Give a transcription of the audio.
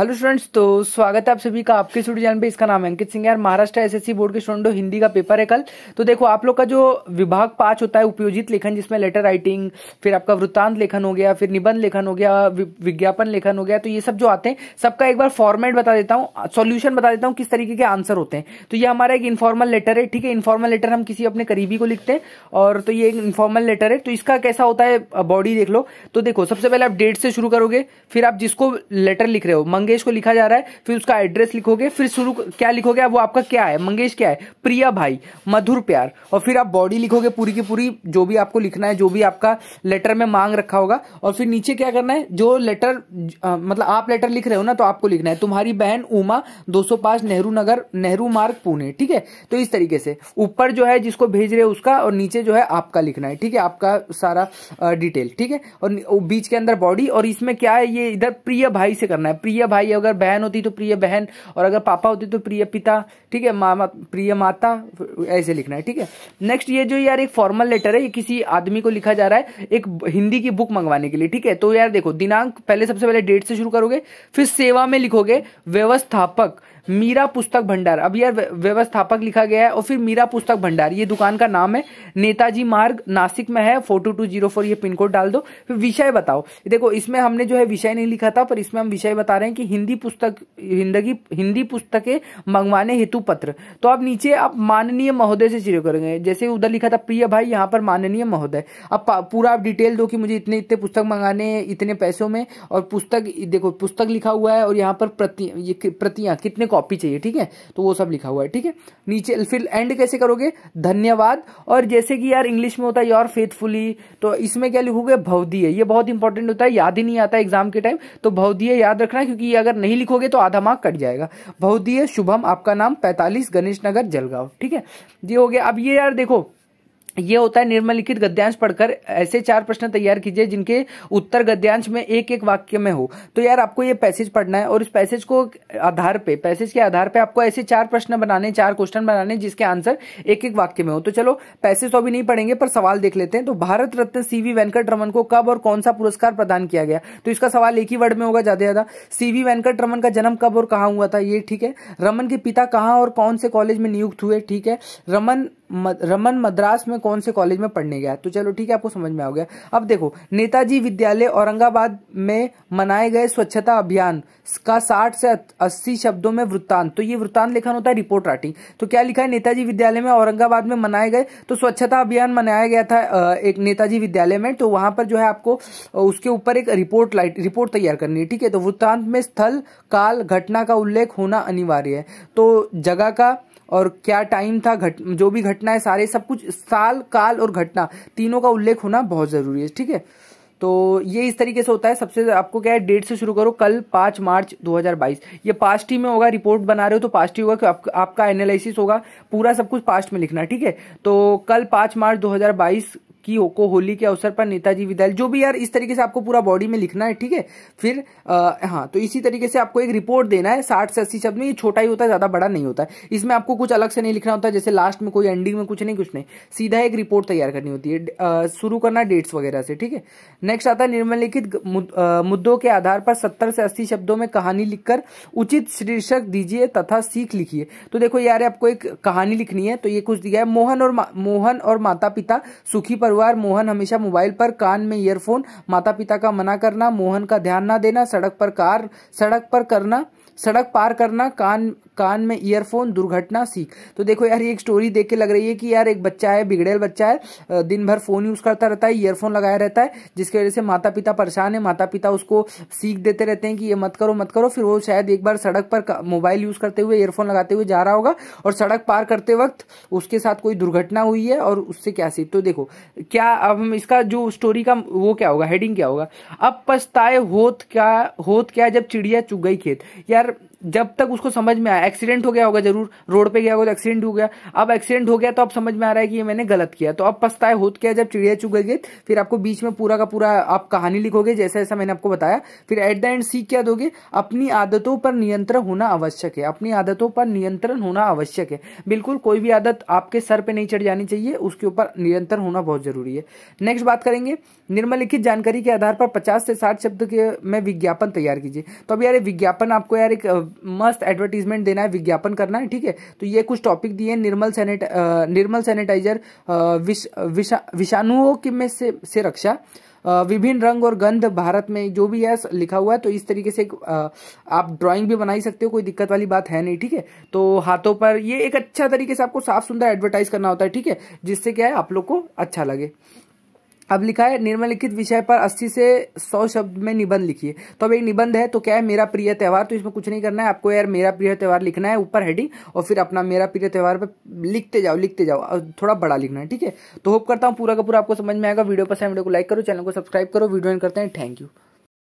hello students तो स्वागत है आप सभी का आपके स्टूडियो चैनल पे इसका नाम अंकित सिंह यार महाराष्ट्र एसएससी बोर्ड के स्टूडेंटो हिंदी का पेपर है कल तो देखो आप लोग का जो विभाग पांच होता है उपयोजित लेखन जिसमें लेटर राइटिंग फिर आपका वृत्तांत लेखन हो गया फिर निबंध लेखन हो गया विज्ञापन लेखन हो गया तो ये सब जो आते हैं सबका एक बार फॉर्मेट बता देता हूँ सोल्यूशन बता देता हूँ किस तरीके के आंसर होते हैं तो ये हमारा एक इन्फॉर्मल लेटर है ठीक है इन्फॉर्मल लेटर हम किसी अपने करीबी को लिखते हैं और तो ये एक इन्फॉर्मल लेटर है तो इसका कैसा होता है बॉडी देख लो तो देखो सबसे पहले आप डेट से शुरू करोगे फिर आप जिसको लेटर लिख रहे हो मंगेश को लिखा जा रहा है फिर उसका एड्रेस लिखोगे फिर शुरू क्या लिखोगे वो आपका क्या है मंगेश क्या है प्रिया भाई मधुर प्यार और फिर आप बॉडी लिखोगे पूरी की पूरी जो भी आपको लिखना है जो भी आपका लेटर में मांग रखा होगा और फिर नीचे क्या करना है जो लेटर मतलब आप लेटर लिख रहे हो ना तो आपको लिखना है तुम्हारी बहन उमा दो नेहरू नगर नेहरू मार्ग पुणे ठीक है तो इस तरीके से ऊपर जो है जिसको भेज रहे हो उसका और नीचे जो है आपका लिखना है ठीक है आपका सारा डिटेल ठीक है और बीच के अंदर बॉडी और इसमें क्या है ये इधर प्रिय भाई से करना है प्रिय भाई अगर बहन होती तो प्रिय बहन और अगर पापा होती तो प्रिय पिता ठीक है मामा प्रिय माता ऐसे लिखना है ठीक है नेक्स्ट ये जो यार एक फॉर्मल लेटर है ये किसी आदमी को लिखा जा रहा है एक हिंदी की बुक मंगवाने के लिए ठीक है तो यार देखो दिनांक पहले सबसे पहले डेट से शुरू करोगे फिर सेवा में लिखोगे व्यवस्थापक मीरा पुस्तक भंडार अब यह व्यवस्थापक लिखा गया है और फिर मीरा पुस्तक भंडार ये दुकान का नाम है नेताजी मार्ग नासिक में है four two two zero four ये पिन कोड डाल दो फिर विषय बताओ देखो इसमें हमने जो है विषय नहीं लिखा था पर इसमें हम विषय बता रहे हैं कि हिंदी पुस्तक हिंदगी हिंदी पुस्तकें मंगवाने हेतु पत्र तो आप नीचे आप माननीय महोदय से शुरू करेंगे जैसे उधर लिखा था प्रिय भाई यहाँ पर माननीय महोदय अब पूरा आप डिटेल दो कि मुझे इतने इतने पुस्तक मंगाने इतने पैसों में और पुस्तक देखो पुस्तक लिखा हुआ है और यहाँ पर प्रति प्रतियां कितने कॉपी चाहिए ठीक है तो वो सब लिखा हुआ है ठीक है नीचे फिर एंड कैसे करोगे धन्यवाद और जैसे कि यार इंग्लिश में होता है योर फेथफुली तो इसमें क्या लिखोगे भवदीय ये बहुत इंपॉर्टेंट होता है याद ही नहीं आता एग्जाम के टाइम तो भवदीय याद रखना क्योंकि ये अगर नहीं लिखोगे तो आधा मार्क कट जाएगा भवदीय शुभम आपका नाम पैंतालीस गणेश नगर जलगांव ठीक है ये हो गया अब ये यार देखो ये होता है निर्मलिखित गद्यांश पढ़कर ऐसे चार प्रश्न तैयार कीजिए जिनके उत्तर गद्यांश में एक एक वाक्य में हो तो यार आपको ये पैसेज पढ़ना है और इस पैसेज को आधार पे पैसेज के आधार पे आपको ऐसे चार प्रश्न बनाने चार क्वेश्चन बनाने जिसके आंसर एक एक वाक्य में हो तो चलो पैसेज तो अभी नहीं पढ़ेंगे पर सवाल देख लेते हैं तो भारत रत्न सीवी वेंकट रमन को कब और कौन सा पुरस्कार प्रदान किया गया तो इसका सवाल एक ही वर्ड में होगा ज्यादा ज्यादा सीवी वेंकट रमन का जन्म कब और कहाँ हुआ था ये ठीक है रमन के पिता कहाँ और कौन से कॉलेज में नियुक्त हुए ठीक है रमन रमन मद्रास में कौन से कॉलेज में पढ़ने गया तो चलो ठीक है आपको समझ में आ गया अब देखो नेताजी विद्यालय औरंगाबाद में मनाए गए स्वच्छता अभियान का साठ से अस्सी शब्दों में वृत्तांत तो ये वृत्तांत लिखा होता है रिपोर्ट राइटिंग तो क्या लिखा है नेताजी विद्यालय में औरंगाबाद में मनाए गए तो स्वच्छता अभियान मनाया गया था एक नेताजी विद्यालय में तो वहां पर जो है आपको उसके ऊपर एक रिपोर्ट लाइट रिपोर्ट तैयार करनी है ठीक है तो वृत्तांत में स्थल काल घटना का उल्लेख होना अनिवार्य है तो जगह का और क्या टाइम था घट जो भी घटना है सारे सब कुछ साल काल और घटना तीनों का उल्लेख होना बहुत ज़रूरी है ठीक है तो ये इस तरीके से होता है सबसे आपको क्या है डेट से शुरू करो कल पांच मार्च 2022 ये पास्ट ही में होगा रिपोर्ट बना रहे हो तो पास्ट ही होगा कि आप, आपका एनालिसिस होगा पूरा सब कुछ पास्ट में लिखना ठीक है तो कल पांच मार्च 2022 की को होली के अवसर पर नेताजी विद्यालय जो भी यार इस तरीके से आपको पूरा बॉडी में लिखना है ठीक है फिर आ, हाँ तो इसी तरीके से आपको एक रिपोर्ट देना है साठ से अस्सी शब्द में ये छोटा ही होता है ज्यादा बड़ा नहीं होता है इसमें आपको कुछ अलग से नहीं लिखना होता जैसे लास्ट में कोई एंडिंग में कुछ नहीं कुछ नहीं सीधा एक रिपोर्ट तैयार करनी होती है शुरू करना डेट्स वगैरह से ठीक है नेक्स्ट आता है निम्नलिखित मुद्दों के आधार पर सत्तर से अस्सी शब्दों में कहानी लिखकर उचित शीर्षक दीजिए तथा सीख लिखिए तो देखो यार आपको एक कहानी लिखनी है तो ये कुछ दिया है मोहन और मोहन और माता पिता सुखी पर परिवार मोहन हमेशा मोबाइल पर कान में ईयरफोन माता पिता का मना करना मोहन का ध्यान ना देना सड़क पर कार सड़क पर करना सड़क पार करना कान कान में ईयरफोन दुर्घटना सीख तो देखो यार ये एक स्टोरी देख के लग रही है कि यार एक बच्चा है बिगड़ेल बच्चा है दिन भर फोन यूज करता रहता है ईयरफोन लगाया रहता है जिसकी वजह से माता पिता परेशान है माता पिता उसको सीख देते रहते हैं कि ये मत करो मत करो फिर वो शायद एक बार सड़क पर मोबाइल यूज करते हुए ईयरफोन लगाते हुए जा रहा होगा और सड़क पार करते वक्त उसके साथ कोई दुर्घटना हुई है और उससे क्या सीख तो देखो क्या अब इसका जो स्टोरी का वो क्या होगा हेडिंग क्या होगा अब पछताए होत क्या होत क्या जब चिड़िया चुग गई खेत यार जब तक उसको समझ में आया एक्सीडेंट हो गया होगा जरूर रोड पे गया होगा तो एक्सीडेंट हो गया अब एक्सीडेंट हो गया तो अब समझ में आ रहा है कि ये मैंने गलत किया तो अब पछताए होत क्या जब चिड़िया चुग गई फिर आपको बीच में पूरा का पूरा आप कहानी लिखोगे जैसा जैसा मैंने आपको बताया फिर एट द एंड सीख क्या दोगे अपनी आदतों पर नियंत्रण होना आवश्यक है अपनी आदतों पर नियंत्रण होना आवश्यक है बिल्कुल कोई भी आदत आपके सर पर नहीं चढ़ जानी चाहिए उसके ऊपर नियंत्रण होना बहुत जरूरी है नेक्स्ट बात करेंगे निर्मलिखित जानकारी के आधार पर पचास से साठ शब्द के में विज्ञापन तैयार कीजिए तो अब यार विज्ञापन आपको यार एक मस्त एडवर्टीजमेंट देना है विज्ञापन करना है ठीक है तो ये कुछ टॉपिक दिए निर्मल सैनिट निर्मल सैनिटाइजर विषाणुओं में से, से रक्षा विभिन्न रंग और गंध भारत में जो भी है लिखा हुआ है तो इस तरीके से आप ड्राइंग भी बना ही सकते हो कोई दिक्कत वाली बात है नहीं ठीक है तो हाथों पर ये एक अच्छा तरीके से आपको साफ सुंदर एडवर्टाइज करना होता है ठीक है जिससे क्या है आप लोग को अच्छा लगे अब लिखा है निम्नलिखित विषय पर 80 से 100 शब्द में निबंध लिखिए तो अब एक निबंध है तो क्या है मेरा प्रिय त्यौहार तो इसमें कुछ नहीं करना है आपको यार मेरा प्रिय त्यौहार लिखना है ऊपर हेडिंग और फिर अपना मेरा प्रिय त्यौहार पर लिखते जाओ लिखते जाओ और थोड़ा बड़ा लिखना है ठीक है तो होप करता हूँ पूरा का पूरा आपको समझ में आएगा वीडियो पसंद वीडियो को लाइक करो चैनल को सब्सक्राइब करो वीडियो करते हैं थैंक यू